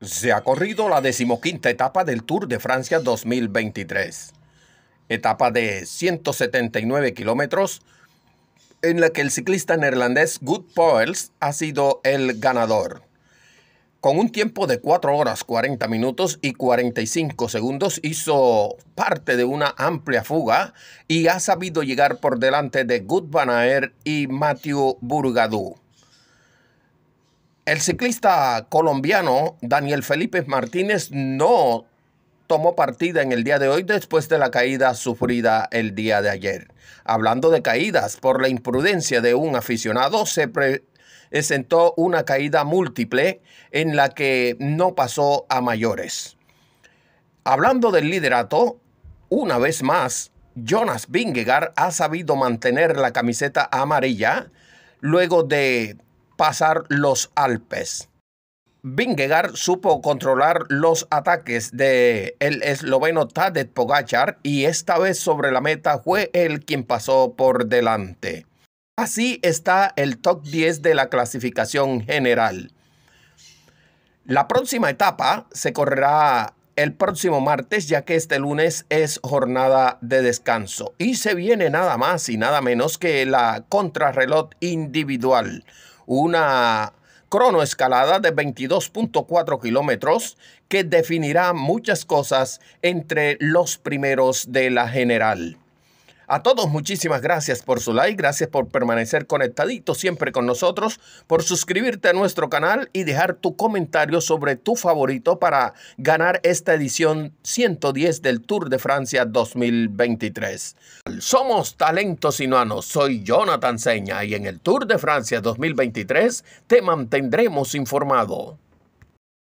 se ha corrido la decimoquinta etapa del Tour de Francia 2023, etapa de 179 kilómetros, en la que el ciclista neerlandés Good Poels ha sido el ganador. Con un tiempo de 4 horas 40 minutos y 45 segundos hizo parte de una amplia fuga y ha sabido llegar por delante de Good Van y Mathieu Burgadou. El ciclista colombiano Daniel Felipe Martínez no tomó partida en el día de hoy después de la caída sufrida el día de ayer. Hablando de caídas, por la imprudencia de un aficionado se presentó una caída múltiple en la que no pasó a mayores. Hablando del liderato, una vez más, Jonas Vingegaard ha sabido mantener la camiseta amarilla luego de pasar los Alpes. Vingegaard supo controlar los ataques de el esloveno Tadej Pogacar y esta vez sobre la meta fue él quien pasó por delante. Así está el top 10 de la clasificación general. La próxima etapa se correrá el próximo martes, ya que este lunes es jornada de descanso. Y se viene nada más y nada menos que la contrarreloj individual una cronoescalada de 22.4 kilómetros que definirá muchas cosas entre los primeros de la general. A todos muchísimas gracias por su like, gracias por permanecer conectadito siempre con nosotros, por suscribirte a nuestro canal y dejar tu comentario sobre tu favorito para ganar esta edición 110 del Tour de Francia 2023. Somos Talentos Inuanos, soy Jonathan Seña y en el Tour de Francia 2023 te mantendremos informado.